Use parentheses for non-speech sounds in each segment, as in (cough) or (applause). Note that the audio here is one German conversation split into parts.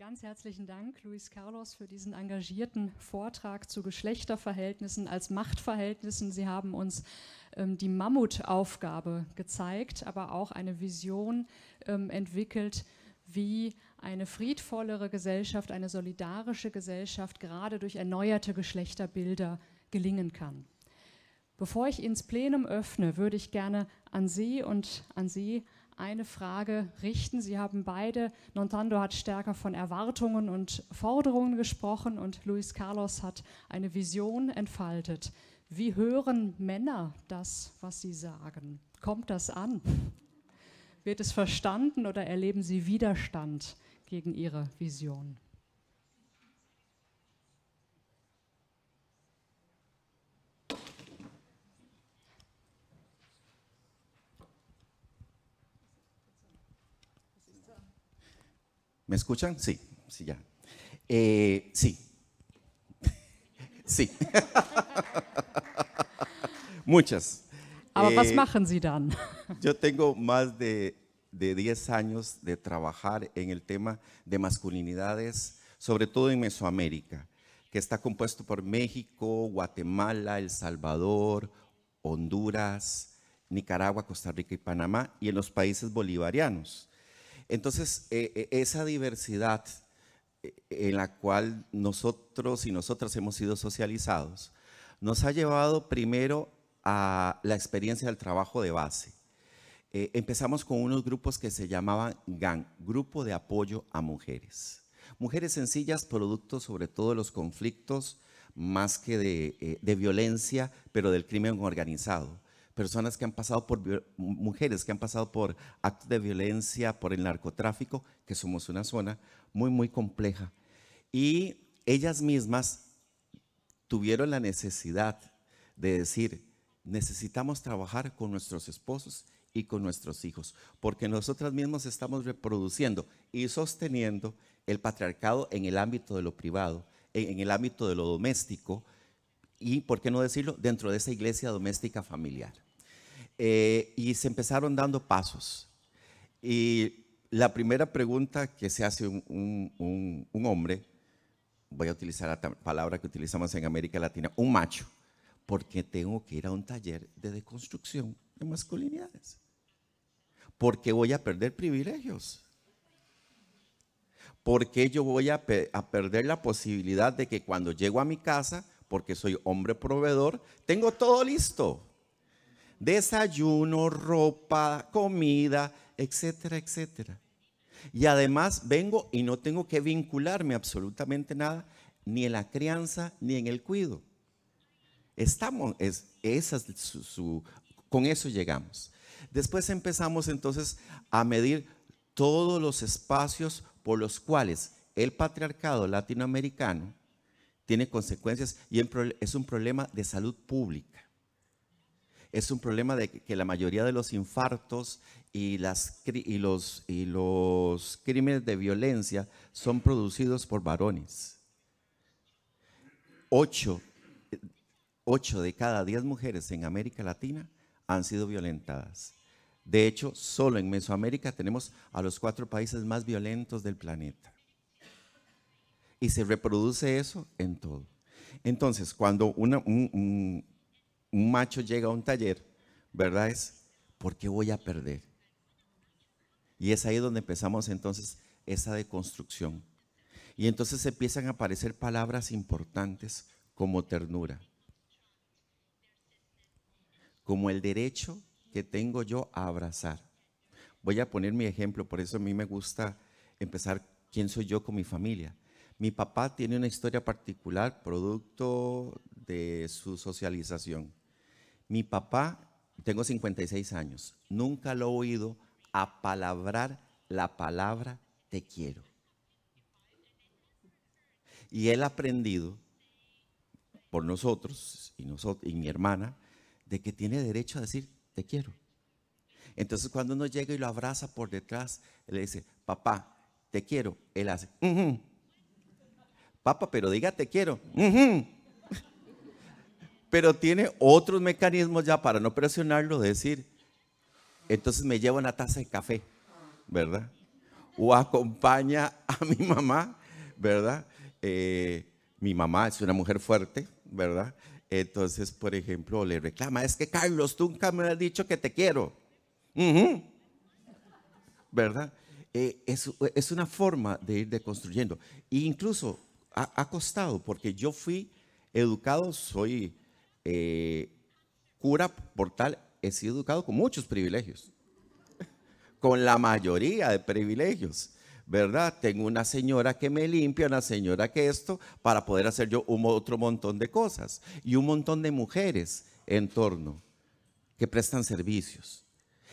Ganz herzlichen Dank, Luis Carlos, für diesen engagierten Vortrag zu Geschlechterverhältnissen als Machtverhältnissen. Sie haben uns ähm, die Mammutaufgabe gezeigt, aber auch eine Vision ähm, entwickelt, wie eine friedvollere Gesellschaft, eine solidarische Gesellschaft gerade durch erneuerte Geschlechterbilder gelingen kann. Bevor ich ins Plenum öffne, würde ich gerne an Sie und an Sie eine Frage richten. Sie haben beide, Nontando hat stärker von Erwartungen und Forderungen gesprochen und Luis Carlos hat eine Vision entfaltet. Wie hören Männer das, was sie sagen? Kommt das an? Wird es verstanden oder erleben sie Widerstand gegen ihre Vision? ¿Me escuchan? Sí, sí, ya. Eh, sí. (laughs) sí. (laughs) Muchas. ¿Pero qué was eh, machen (laughs) yo tengo más de, de 10 años de trabajar en el tema de masculinidades, sobre todo en Mesoamérica, que está compuesto por México, Guatemala, El Salvador, Honduras, Nicaragua, Costa Rica y Panamá, y en los países bolivarianos. Entonces, eh, eh, esa diversidad eh, en la cual nosotros y nosotras hemos sido socializados, nos ha llevado primero a la experiencia del trabajo de base. empezamos con unos grupos que se llamaban GAN, Grupo de Apoyo a Mujeres. Mujeres sencillas, producto sobre todo de los conflictos más que de violencia, pero del crimen organizado personas que han pasado por, mujeres que han pasado por actos de violencia, por el narcotráfico, que somos una zona muy, muy compleja. Y ellas mismas tuvieron la necesidad de decir, necesitamos trabajar con nuestros esposos y con nuestros hijos, porque nosotras mismas estamos reproduciendo y sosteniendo el patriarcado en el ámbito de lo privado, en el ámbito de lo doméstico y, por qué no decirlo, dentro de esa iglesia doméstica familiar. Eh, y se empezaron dando pasos. Y la primera pregunta que se hace un, hombre, voy a utilizar la palabra que utilizamos en América Latina, un macho, porque tengo que ir a un taller de deconstrucción de masculinidades, porque voy a perder privilegios. Porque yo voy a perder la posibilidad de que cuando llego a mi casa, porque soy hombre proveedor, tengo todo listo desayuno, ropa, comida, etcétera, etcétera. Y además vengo y no tengo que vincularme absolutamente nada, ni en la crianza, ni en el cuido. Estamos, con eso llegamos. Después empezamos entonces a medir todos los espacios por los cuales el patriarcado latinoamericano tiene consecuencias y es un problema de salud pública es un problema de que la mayoría de los infartos y, los, crímenes de violencia son producidos por varones. Ocho, de cada diez mujeres en América Latina han sido violentadas. De hecho, solo en Mesoamérica tenemos a los cuatro países más violentos del planeta. Y se reproduce eso en todo. Entonces, cuando una, un, un macho llega a un taller, ¿verdad? Es, ¿por qué voy a perder? Y es ahí donde empezamos entonces esa deconstrucción. Y entonces empiezan a aparecer palabras importantes como ternura, como el derecho que tengo yo a abrazar. Voy a poner mi ejemplo, por eso a mí me gusta empezar quién soy yo con mi familia. Mi papá tiene una historia particular producto de su socialización. Mi papá, tengo 56 años, nunca lo he oído a palabrar la palabra te quiero. Y él ha aprendido por nosotros y, mi hermana de que tiene derecho a decir te quiero. Entonces cuando uno llega y lo abraza por detrás, le dice, papá, te quiero. Él hace, papá, pero diga te quiero pero tiene otros mecanismos ya para no presionarlo, de decir, entonces me lleva una taza de café, ¿verdad? O acompaña a mi mamá, ¿verdad? Eh, mi mamá es una mujer fuerte, ¿verdad? Entonces, por ejemplo, le reclama, es que Carlos, tú nunca me has dicho que te quiero. ¿Verdad? Eh, es, una forma de ir deconstruyendo. E incluso ha, costado, porque yo fui educado, soy eh, cura por tal, he sido educado con muchos privilegios, con la mayoría de privilegios. ¿verdad? Tengo una señora que me limpia, una señora que esto, para poder hacer yo otro montón de cosas. Y un montón de mujeres en torno que prestan servicios.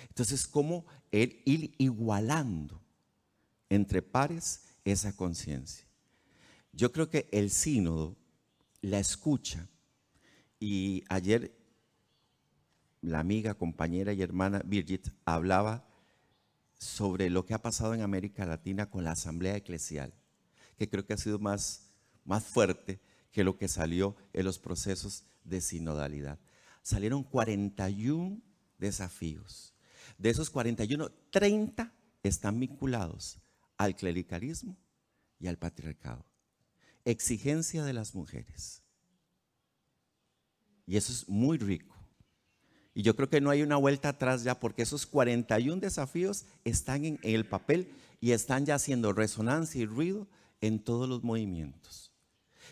Entonces, ¿cómo el er-, ir igualando entre pares esa conciencia? Yo creo que el sínodo, la escucha, y ayer la amiga, compañera y hermana Birgit hablaba sobre lo que ha pasado en América Latina con la asamblea eclesial, que creo que ha sido más, fuerte que lo que salió en los procesos de sinodalidad. Salieron 41 desafíos. De esos 41, 30 están vinculados al clericalismo y al patriarcado. Exigencia de las mujeres. Y eso es muy rico. Y yo creo que no hay una vuelta atrás ya porque esos 41 desafíos están en el papel y están ya haciendo resonancia y ruido en todos los movimientos.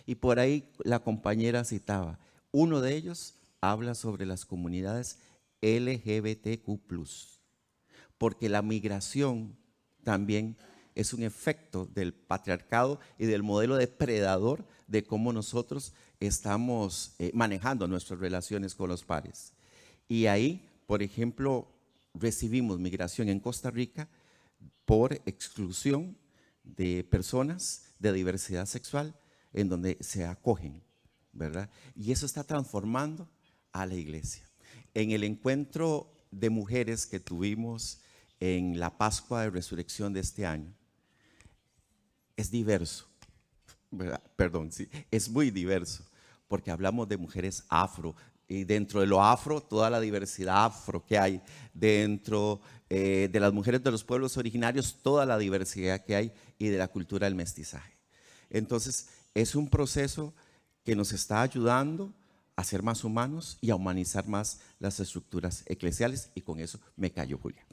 Y por ahí la compañera citaba, uno de ellos habla sobre las comunidades LGBTQ ⁇ porque la migración también es un efecto del patriarcado y del modelo depredador de cómo nosotros estamos eh, manejando nuestras relaciones con los pares. Y ahí, por ejemplo, recibimos migración en Costa Rica por exclusión de personas de diversidad sexual en donde se acogen, ¿verdad? Y eso está transformando a la iglesia. En el encuentro de mujeres que tuvimos en la Pascua de Resurrección de este año, es diverso, Perdón, sí, es muy diverso porque hablamos de mujeres afro. Y dentro de lo afro, toda la diversidad afro que hay. Dentro eh, de las mujeres de los pueblos originarios, toda la diversidad que hay y de la cultura del mestizaje. Entonces, es un proceso que nos está ayudando a ser más humanos y a humanizar más las estructuras eclesiales. Y con eso me callo, Julia.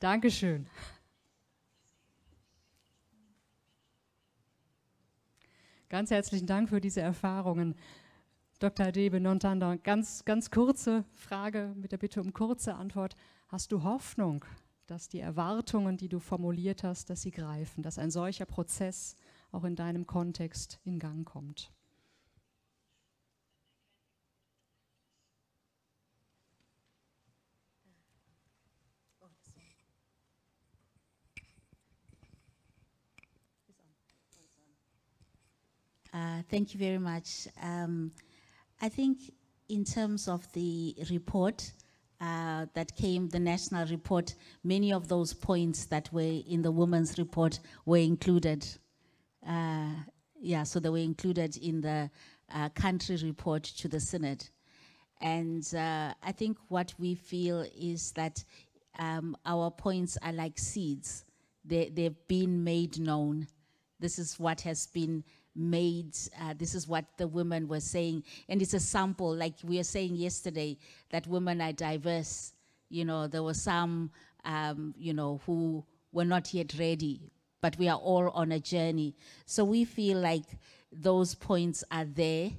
Dankeschön. Ganz herzlichen Dank für diese Erfahrungen. Dr. Adebe Nontanda, ganz, ganz kurze Frage mit der Bitte um kurze Antwort. Hast du Hoffnung, dass die Erwartungen, die du formuliert hast, dass sie greifen, dass ein solcher Prozess auch in deinem Kontext in Gang kommt? Uh, thank you very much. Um, I think in terms of the report uh, that came, the national report, many of those points that were in the women's report were included. Uh, yeah, so they were included in the uh, country report to the Senate. And uh, I think what we feel is that um, our points are like seeds. They, they've been made known. This is what has been Made Uh, this is what the women were saying. And it's a sample, like we were saying yesterday, that women are diverse. You know, there were some, um, you know, who were not yet ready, but we are all on a journey. So we feel like those points are there.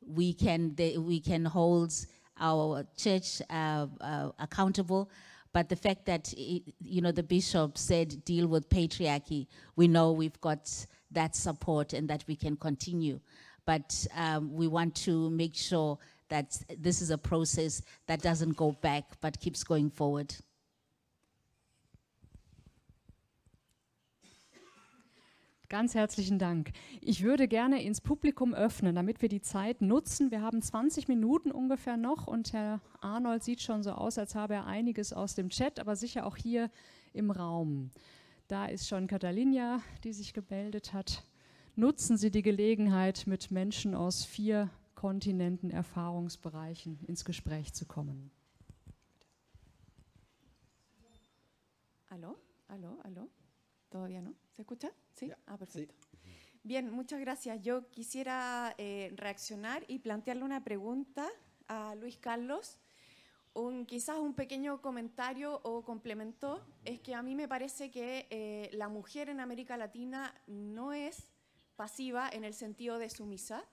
We can, they, we can hold our church uh, uh, accountable. But the fact that, it, you know, the bishop said deal with patriarchy, we know we've got that support and that we can continue. But um, we want to make sure that this is a process that doesn't go back but keeps going forward. Ganz herzlichen Dank. Ich würde gerne ins Publikum öffnen, damit wir die Zeit nutzen. Wir haben 20 Minuten ungefähr noch und Herr Arnold sieht schon so aus, als habe er einiges aus dem Chat, aber sicher auch hier im Raum. Da ist schon Catalina, die sich gemeldet hat. Nutzen Sie die Gelegenheit, mit Menschen aus vier Kontinenten, Erfahrungsbereichen ins Gespräch zu kommen. Hallo, hallo, hallo. ¿Todavía no? ¿Se escucha? Sí. Ah, perfecto. Bien, muchas gracias. Yo quisiera eh, reaccionar y plantearle una pregunta a Luis Carlos. quizás un pequeño comentario o complemento es que a mí me parece que eh, la mujer en América Latina no es pasiva en el sentido de sumisa,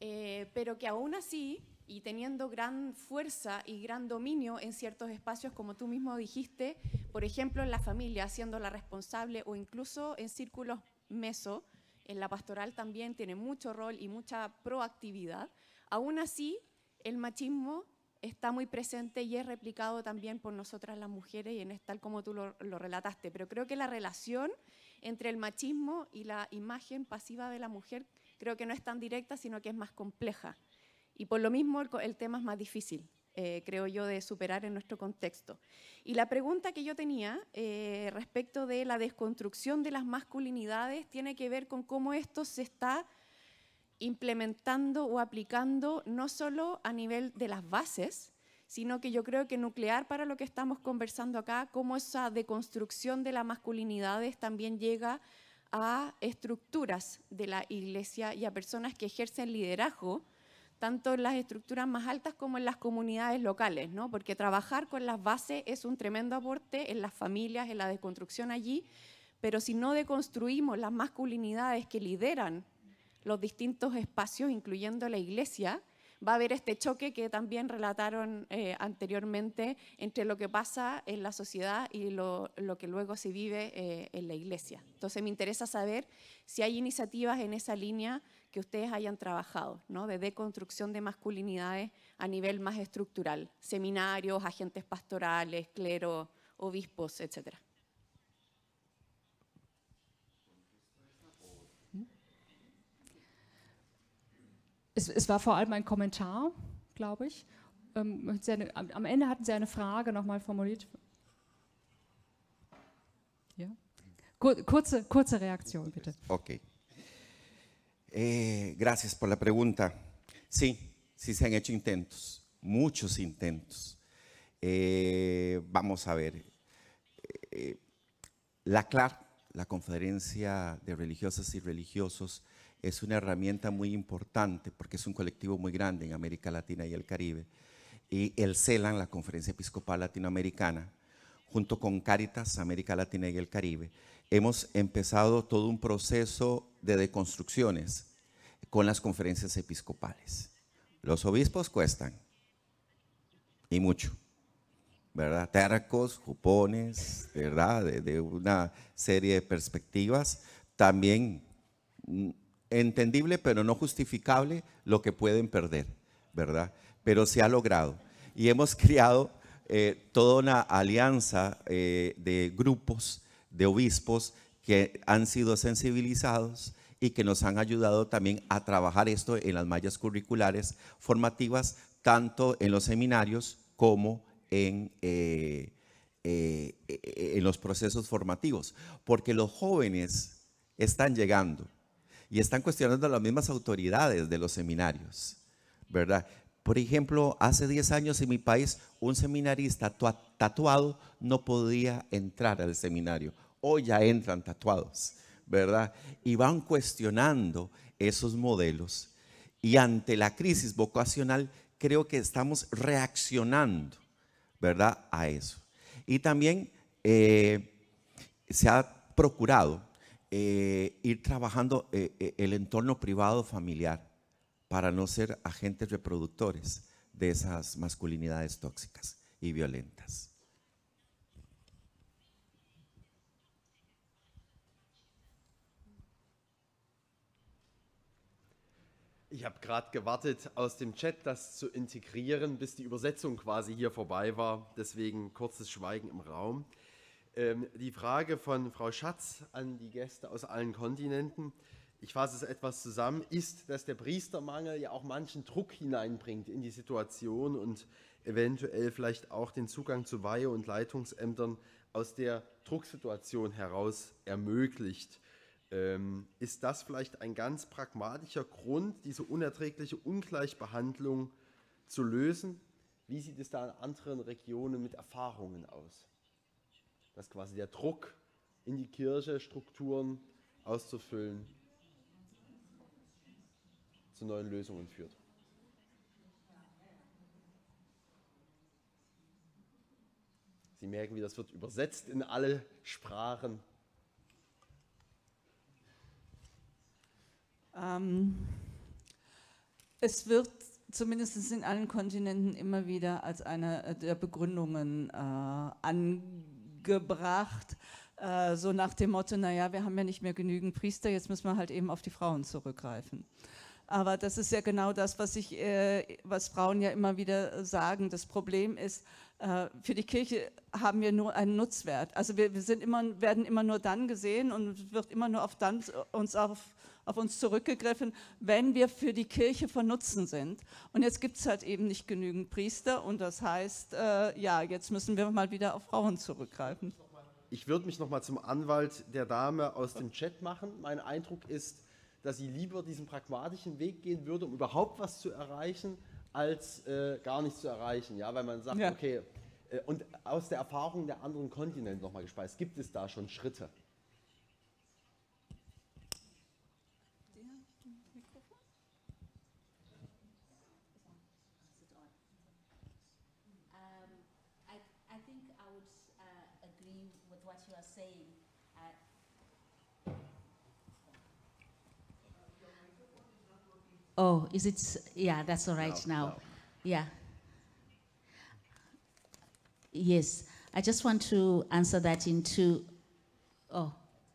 eh, pero que aún así, y teniendo gran fuerza y gran dominio en ciertos espacios, como tú mismo dijiste, por ejemplo en la familia, siendo la responsable o incluso en círculos meso, en la pastoral también tiene mucho rol y mucha proactividad, aún así el machismo está muy presente y es replicado también por nosotras las mujeres y en es tal como tú lo, relataste. Pero creo que la relación entre el machismo y la imagen pasiva de la mujer creo que no es tan directa, sino que es más compleja. Y por lo mismo el, tema es más difícil, eh, creo yo, de superar en nuestro contexto. Y la pregunta que yo tenía eh, respecto de la desconstrucción de las masculinidades tiene que ver con cómo esto se está implementando o aplicando no solo a nivel de las bases, sino que yo creo que nuclear para lo que estamos conversando acá, cómo esa deconstrucción de las masculinidades también llega a estructuras de la iglesia y a personas que ejercen liderazgo, tanto en las estructuras más altas como en las comunidades locales, ¿no? porque trabajar con las bases es un tremendo aporte en las familias, en la deconstrucción allí, pero si no deconstruimos las masculinidades que lideran los distintos espacios, incluyendo la iglesia, va a haber este choque que también relataron eh, anteriormente entre lo que pasa en la sociedad y lo, que luego se vive eh, en la iglesia. Entonces me interesa saber si hay iniciativas en esa línea que ustedes hayan trabajado, ¿no? de deconstrucción de masculinidades a nivel más estructural, seminarios, agentes pastorales, clero, obispos, etcétera. es, es war vor allem ein Kommentar, glaube ich. Ähm, eine, am Ende hatten Sie eine Frage nochmal formuliert. Ja? Kur, kurze, kurze Reaktion, bitte. Okay. Eh, gracias por la pregunta. Sí, sí se han hecho intentos, muchos intentos. Eh, vamos a ver. Eh, la CLAR, la Conferencia de Religiosas y Religiosos, es una herramienta muy importante porque es un colectivo muy grande en América Latina y el Caribe. Y el CELAN, la Conferencia Episcopal Latinoamericana, junto con Caritas América Latina y el Caribe, hemos empezado todo un proceso de deconstrucciones con las conferencias episcopales. Los obispos cuestan, y mucho, ¿verdad? Tercos, jupones, ¿verdad? De, de una serie de perspectivas. También mm, entendible pero no justificable lo que pueden perder, ¿verdad? Pero se ha logrado. Y hemos (laughs) creado eh, toda una alianza eh, de grupos, de obispos que han sido sensibilizados y que nos han ayudado también a trabajar esto en las mallas curriculares formativas, tanto en los seminarios como en, eh, e, e, en los procesos formativos. Porque los jóvenes están llegando y están cuestionando a las mismas autoridades de los seminarios, ¿verdad? Por ejemplo, hace 10 años en mi país un seminarista tatuado no podía entrar al seminario. Hoy ya entran tatuados, ¿verdad? Y van cuestionando esos modelos. Y ante la crisis vocacional, creo que estamos reaccionando, ¿verdad? A eso. Y también eh, se ha procurado eh, ir trabajando eh, eh, el entorno privado familiar para no ser agentes reproductores de esas masculinidades tóxicas y violentas. Ich habe gerade gewartet, aus dem Chat das zu integrieren, bis die Übersetzung quasi hier vorbei war. Deswegen kurzes Schweigen im Raum. Ähm, die Frage von Frau Schatz an die Gäste aus allen Kontinenten. Ich fasse es etwas zusammen, ist, dass der Priestermangel ja auch manchen Druck hineinbringt in die Situation und eventuell vielleicht auch den Zugang zu Weihe- und Leitungsämtern aus der Drucksituation heraus ermöglicht. Ähm, ist das vielleicht ein ganz pragmatischer Grund, diese unerträgliche Ungleichbehandlung zu lösen? Wie sieht es da in anderen Regionen mit Erfahrungen aus? dass quasi der Druck in die Kirche, Strukturen auszufüllen, zu neuen Lösungen führt. Sie merken, wie das wird übersetzt in alle Sprachen. Ähm, es wird zumindest in allen Kontinenten immer wieder als eine der Begründungen äh, angesprochen gebracht, äh, so nach dem Motto, naja, wir haben ja nicht mehr genügend Priester, jetzt müssen wir halt eben auf die Frauen zurückgreifen. Aber das ist ja genau das, was, ich, äh, was Frauen ja immer wieder sagen. Das Problem ist, äh, für die Kirche haben wir nur einen Nutzwert. Also wir, wir, sind immer, werden immer nur dann gesehen und wird immer nur auf, dann, uns auf, auf uns zurückgegriffen, wenn wir für die Kirche von Nutzen sind. Und jetzt gibt es halt eben nicht genügend Priester und das heißt, äh, ja, jetzt müssen wir mal wieder auf Frauen zurückgreifen. Ich würde mich nochmal zum Anwalt der Dame aus dem Chat machen. Mein Eindruck ist, dass sie lieber diesen pragmatischen Weg gehen würde, um überhaupt was zu erreichen, als äh, gar nicht zu erreichen, ja, weil man sagt, ja. okay, äh, und aus der Erfahrung der anderen Kontinente nochmal gespeist, gibt es da schon Schritte? Uh, saying Oh, is it? Yeah, that's all right no, now. No. Yeah. Yes, I just want to answer that in two. Oh,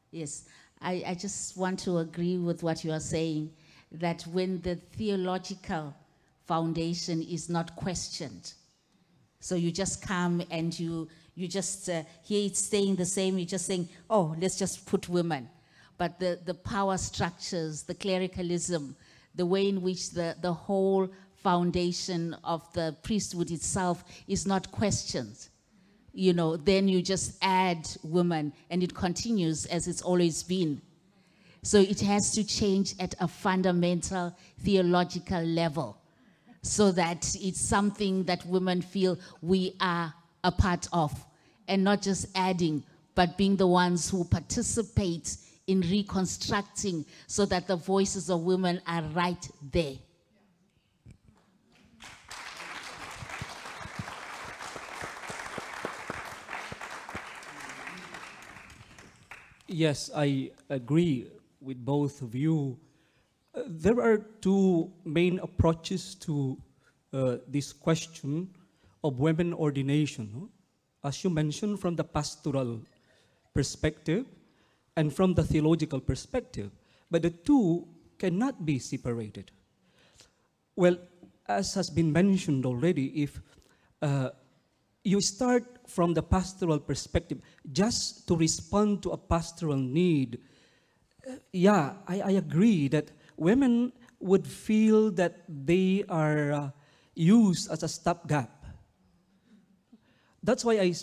yes. I, I just want to agree with what you are saying that when the theological foundation is not questioned, so you just come and you you just uh, here it's staying the same. You're just saying, oh, let's just put women, but the the power structures, the clericalism, the way in which the, the whole foundation of the priesthood itself is not questioned. You know, then you just add women and it continues as it's always been. So it has to change at a fundamental theological level so that it's something that women feel we are a part of and not just adding, but being the ones who participate in reconstructing so that the voices of women are right there. Yes, I agree with both of you. Uh, there are two main approaches to uh, this question of women ordination. As you mentioned, from the pastoral perspective, and from the theological perspective, but the two cannot be separated. Well, as has been mentioned already, if uh, you start from the pastoral perspective, just to respond to a pastoral need, uh, yeah, I, I, agree that women would feel that they are uh, used as a stopgap. That's why I,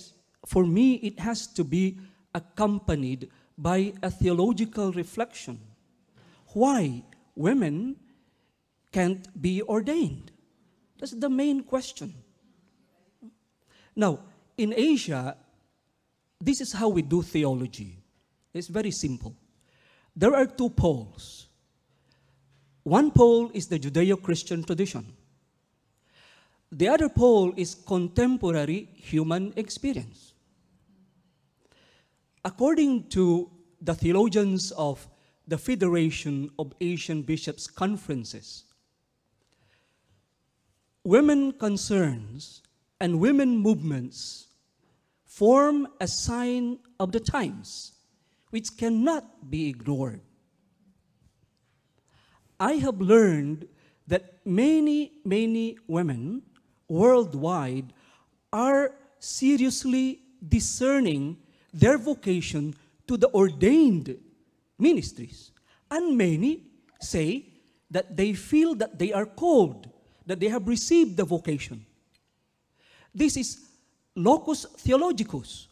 for me, it has to be accompanied by a theological reflection why women can't be ordained. That's the main question. Now, in Asia, this is how we do theology. It's very simple. There are two poles. One pole is the Judeo Christian tradition, the other pole is contemporary human experience. According to the theologians of the Federation of Asian Bishops' Conferences, women concerns and women movements form a sign of the times which cannot be ignored. I have learned that many, many women worldwide are seriously discerning their vocation to the ordained ministries. And many say that they feel that they are called, that they have received the vocation. This is locus theologicus.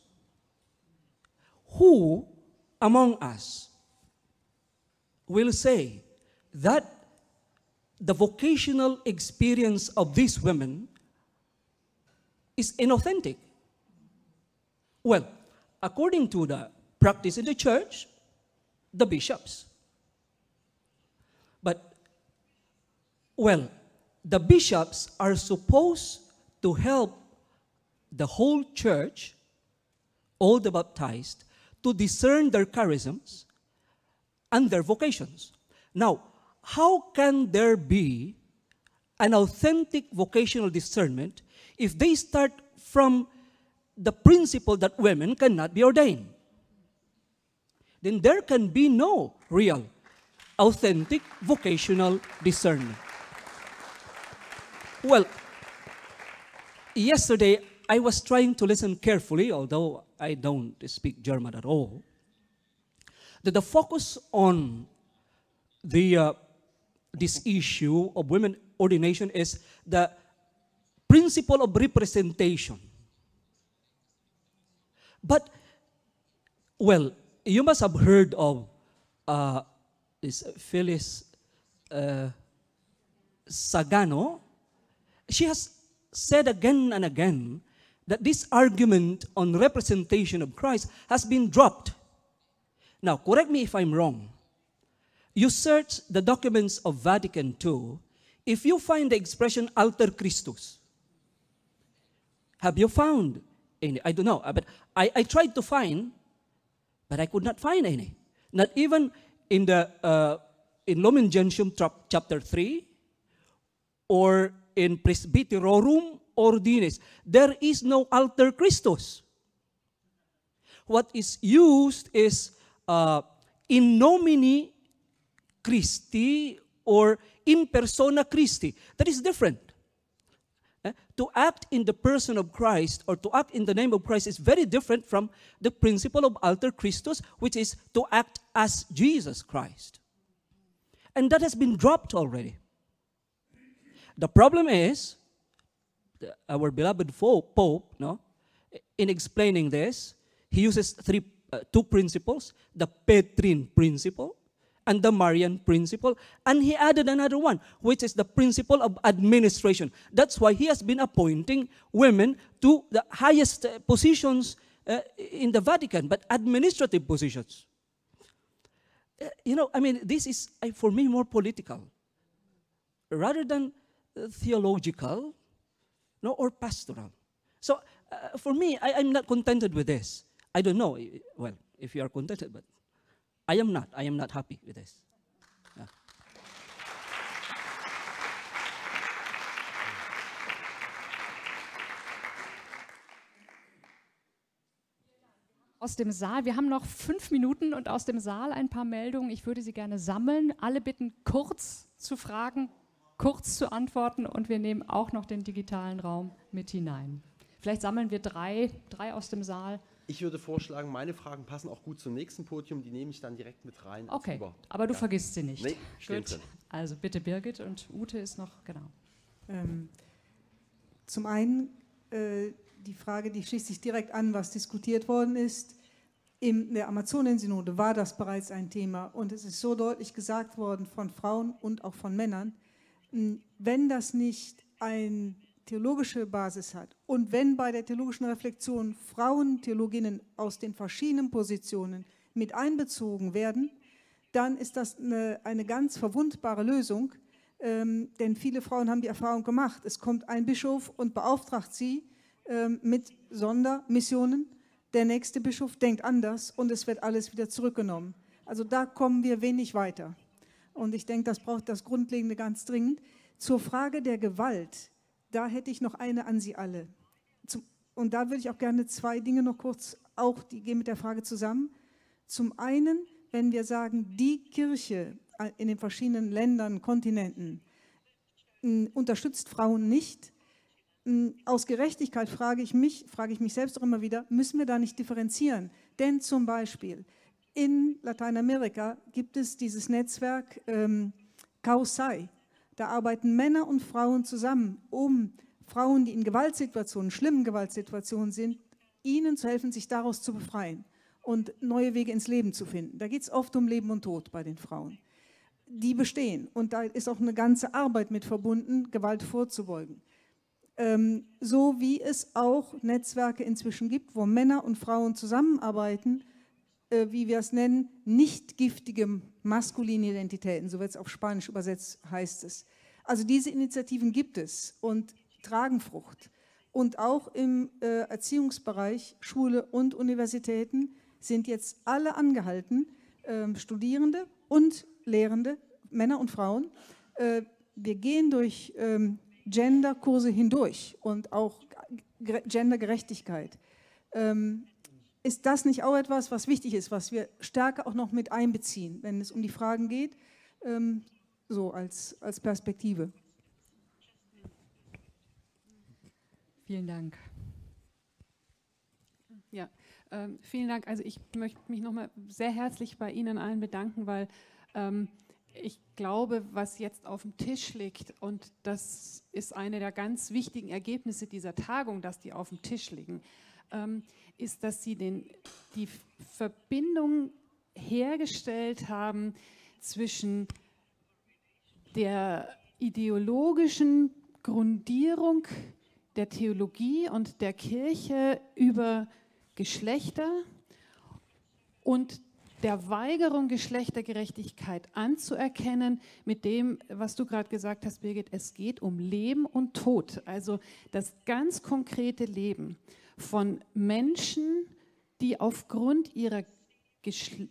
Who among us will say that the vocational experience of these women is inauthentic? Well, according to the practice in the church, the bishops. But, well, the bishops are supposed to help the whole church, all the baptized, to discern their charisms and their vocations. Now, how can there be an authentic vocational discernment if they start from the principle that women cannot be ordained, then there can be no real, authentic vocational discernment. Well, yesterday I was trying to listen carefully, although I don't speak German at all, that the focus on the, uh, this issue of women ordination is the principle of representation. But, well, you must have heard of uh, this Phyllis uh, Sagano. She has said again and again that this argument on representation of Christ has been dropped. Now, correct me if I'm wrong. You search the documents of Vatican II, if you find the expression alter Christus, have you found any. I don't know, uh, but I, I tried to find, but I could not find any. Not even in the uh, in Lumen Gentium chapter 3 or in Presbyterorum Ordines. There is no alter Christus. What is used is uh, in nomine Christi or in persona Christi. That is different to act in the person of Christ or to act in the name of Christ is very different from the principle of alter Christus, which is to act as Jesus Christ. And that has been dropped already. The problem is, our beloved Pope, no, in explaining this, he uses three, uh, two principles the Petrine principle, and the Marian principle. And he added another one, which is the principle of administration. That's why he has been appointing women to the highest uh, positions uh, in the Vatican, but administrative positions. Uh, you know, I mean, this is, for me, more political. Rather than uh, theological no, or pastoral. So uh, for me, I, am not contented with this. I don't know, well, if you are contented, but I am not. I am not happy with this. Yeah. Aus dem Saal, wir haben noch fünf Minuten und aus dem Saal ein paar Meldungen. Ich würde sie gerne sammeln. Alle bitten, kurz zu fragen, kurz zu antworten und wir nehmen auch noch den digitalen Raum mit hinein. Vielleicht sammeln wir drei, drei aus dem Saal. Ich würde vorschlagen, meine Fragen passen auch gut zum nächsten Podium. Die nehme ich dann direkt mit rein. Okay, aber du ja. vergisst sie nicht. Nee, gut. Drin. Also bitte Birgit und Ute ist noch, genau. Ähm, zum einen äh, die Frage, die schließt sich direkt an, was diskutiert worden ist. In der Amazonensynode war das bereits ein Thema und es ist so deutlich gesagt worden von Frauen und auch von Männern, wenn das nicht ein theologische Basis hat und wenn bei der theologischen Reflexion Frauen, Theologinnen aus den verschiedenen Positionen mit einbezogen werden, dann ist das eine, eine ganz verwundbare Lösung, ähm, denn viele Frauen haben die Erfahrung gemacht, es kommt ein Bischof und beauftragt sie ähm, mit Sondermissionen, der nächste Bischof denkt anders und es wird alles wieder zurückgenommen. Also da kommen wir wenig weiter. Und ich denke, das braucht das Grundlegende ganz dringend. Zur Frage der Gewalt da hätte ich noch eine an Sie alle. und da würde ich auch gerne zwei Dinge noch kurz, auch die gehen mit der Frage zusammen. Zum einen, wenn wir sagen, die Kirche äh, in den verschiedenen Ländern, Kontinenten unterstützt Frauen nicht, aus Gerechtigkeit frage ich mich, frage ich mich selbst auch immer wieder, müssen wir da nicht differenzieren? Denn zum Beispiel in Lateinamerika gibt es dieses Netzwerk ähm, Kausai. Da arbeiten Männer und Frauen zusammen, um Frauen, die in Gewaltsituationen, schlimmen Gewaltsituationen sind, ihnen zu helfen, sich daraus zu befreien und neue Wege ins Leben zu finden. Da geht es oft um Leben und Tod bei den Frauen. Die bestehen und da ist auch eine ganze Arbeit mit verbunden, Gewalt vorzubeugen. Ähm, so wie es auch Netzwerke inzwischen gibt, wo Männer und Frauen zusammenarbeiten, äh, wie wir es nennen, nicht giftige maskuline Identitäten, so wird es auf Spanisch übersetzt heißt es. Also diese Initiativen gibt es und tragen Frucht. Und auch im äh, Erziehungsbereich, Schule und Universitäten sind jetzt alle angehalten, äh, Studierende und Lehrende, Männer und Frauen. Äh, wir gehen durch ähm, Genderkurse hindurch und auch Gendergerechtigkeit. Ähm, ist das nicht auch etwas, was wichtig ist, was wir stärker auch noch mit einbeziehen, wenn es um die Fragen geht, ähm, so als, als Perspektive? Vielen Dank. Ja, ähm, vielen Dank. Also ich möchte mich nochmal sehr herzlich bei Ihnen allen bedanken, weil ähm, ich glaube, was jetzt auf dem Tisch liegt, und das ist eine der ganz wichtigen Ergebnisse dieser Tagung, dass die auf dem Tisch liegen, ähm, ist, dass sie den, die Verbindung hergestellt haben zwischen der ideologischen Grundierung der Theologie und der Kirche über Geschlechter und der Weigerung, Geschlechtergerechtigkeit anzuerkennen, mit dem, was du gerade gesagt hast, Birgit, es geht um Leben und Tod, also das ganz konkrete Leben von Menschen, die aufgrund ihrer,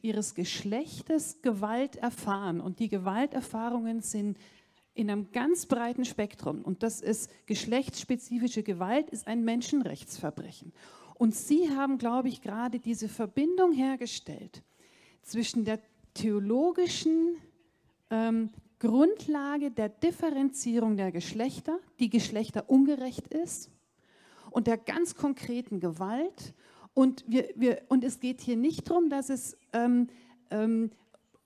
ihres Geschlechtes Gewalt erfahren. Und die Gewalterfahrungen sind in einem ganz breiten Spektrum. Und das ist geschlechtsspezifische Gewalt, ist ein Menschenrechtsverbrechen. Und Sie haben, glaube ich, gerade diese Verbindung hergestellt zwischen der theologischen ähm, Grundlage der Differenzierung der Geschlechter, die geschlechterungerecht ist, und der ganz konkreten Gewalt. Und, wir, wir, und es geht hier nicht darum, dass es ähm, ähm,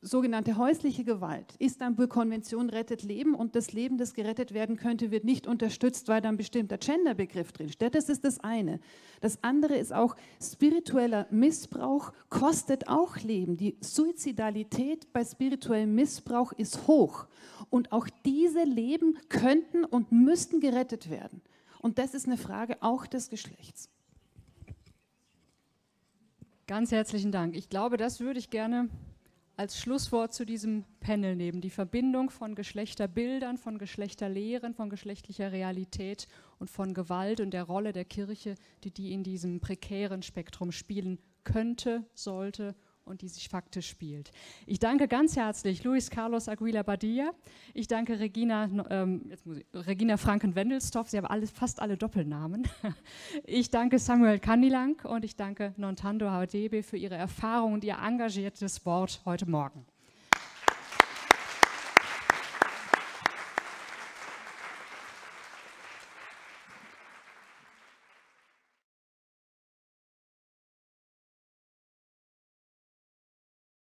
sogenannte häusliche Gewalt, Istanbul-Konvention rettet Leben und das Leben, das gerettet werden könnte, wird nicht unterstützt, weil da ein bestimmter Genderbegriff drinsteht. Das ist das eine. Das andere ist auch, spiritueller Missbrauch kostet auch Leben. Die Suizidalität bei spirituellem Missbrauch ist hoch. Und auch diese Leben könnten und müssten gerettet werden. Und das ist eine Frage auch des Geschlechts. Ganz herzlichen Dank. Ich glaube, das würde ich gerne als Schlusswort zu diesem Panel nehmen. Die Verbindung von Geschlechterbildern, von Geschlechterlehren, von geschlechtlicher Realität und von Gewalt und der Rolle der Kirche, die die in diesem prekären Spektrum spielen könnte, sollte und die sich faktisch spielt. Ich danke ganz herzlich Luis Carlos Aguila Badilla. Ich danke Regina, ähm, jetzt muss ich, Regina Franken-Wendelstoff. Sie haben alle, fast alle Doppelnamen. (laughs) Ich danke Samuel Kandilank und ich danke Nontando Haudebe für ihre Erfahrung und ihr engagiertes Wort heute Morgen.